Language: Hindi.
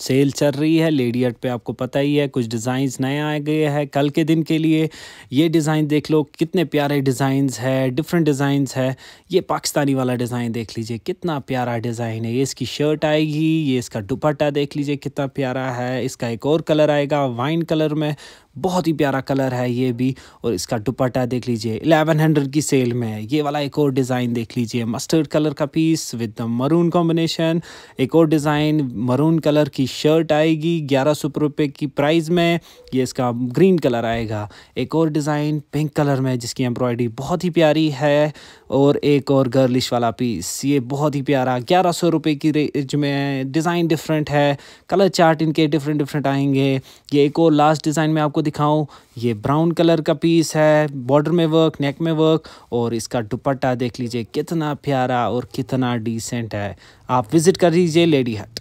सेल चल रही है लेडी आर्ट पे आपको पता ही है कुछ डिज़ाइंस नए आए गए हैं कल के दिन के लिए ये डिज़ाइन देख लो कितने प्यारे डिज़ाइंस है डिफरेंट डिज़ाइंस है ये पाकिस्तानी वाला डिज़ाइन देख लीजिए कितना प्यारा डिज़ाइन है ये इसकी शर्ट आएगी ये इसका दुपट्टा देख लीजिए कितना प्यारा है इसका एक और कलर आएगा वाइन कलर में बहुत ही प्यारा कलर है ये भी और इसका दुपट्टा देख लीजिए इलेवन हंड्रेड की सेल में है ये वाला एक और डिज़ाइन देख लीजिए मस्टर्ड कलर का piece with the maroon combination एक और डिज़ाइन मरून कलर की शर्ट आएगी ग्यारह सौ रुपये की प्राइस में ये इसका ग्रीन कलर आएगा एक और डिज़ाइन पिंक कलर में जिसकी एम्ब्रॉयडरी बहुत ही प्यारी है और एक और गर्लिश वाला पीस ये बहुत ही प्यारा ग्यारह सौ रुपये की रेंज में डिज़ाइन डिफरेंट है कलर चार्ट इनके डिफरेंट डिफरेंट आएंगे ये एक और लास्ट डिज़ाइन में आपको दिखाऊं ये ब्राउन कलर का पीस है बॉर्डर में वर्क नेक में वर्क और इसका दुपट्टा देख लीजिए कितना प्यारा और कितना डिसेंट है आप विज़िट कर लीजिए लेडी हट